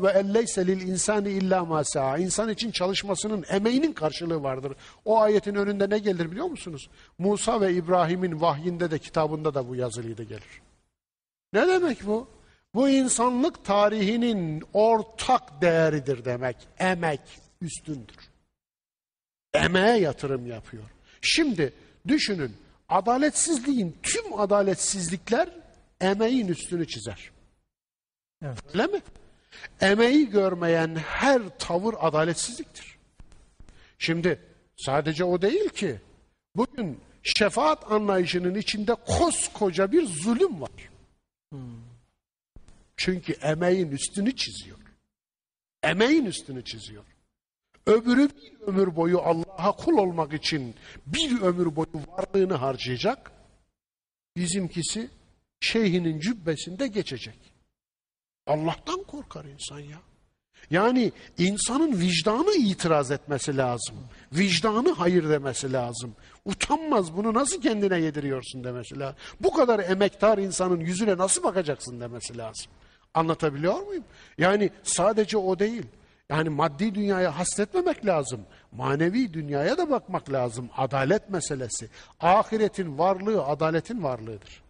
ve elleyse lil insani illa ma sa'a. İnsan için çalışmasının, emeğinin karşılığı vardır. O ayetin önünde ne gelir biliyor musunuz? Musa ve İbrahim'in vahyinde de kitabında da bu yazılıydı gelir. Ne demek bu? Bu insanlık tarihinin ortak değeridir demek. Emek üstündür. Emeğe yatırım yapıyor. Şimdi düşünün adaletsizliğin tüm adaletsizlikler emeğin üstünü çizer. Evet. Öyle mi? Emeği görmeyen her tavır adaletsizliktir. Şimdi sadece o değil ki. Bugün şefaat anlayışının içinde koskoca bir zulüm var. Çünkü emeğin üstünü çiziyor. Emeğin üstünü çiziyor. Öbürü bir ömür boyu Allah'a kul olmak için bir ömür boyu varlığını harcayacak. Bizimkisi şeyhinin cübbesinde geçecek. Allah'tan korkar insan ya. Yani insanın vicdanı itiraz etmesi lazım. Vicdanı hayır demesi lazım. Utanmaz bunu nasıl kendine yediriyorsun demesi lazım. Bu kadar emektar insanın yüzüne nasıl bakacaksın demesi lazım. Anlatabiliyor muyum? Yani sadece o değil. Yani maddi dünyaya hasretmemek lazım. Manevi dünyaya da bakmak lazım. Adalet meselesi. Ahiretin varlığı adaletin varlığıdır.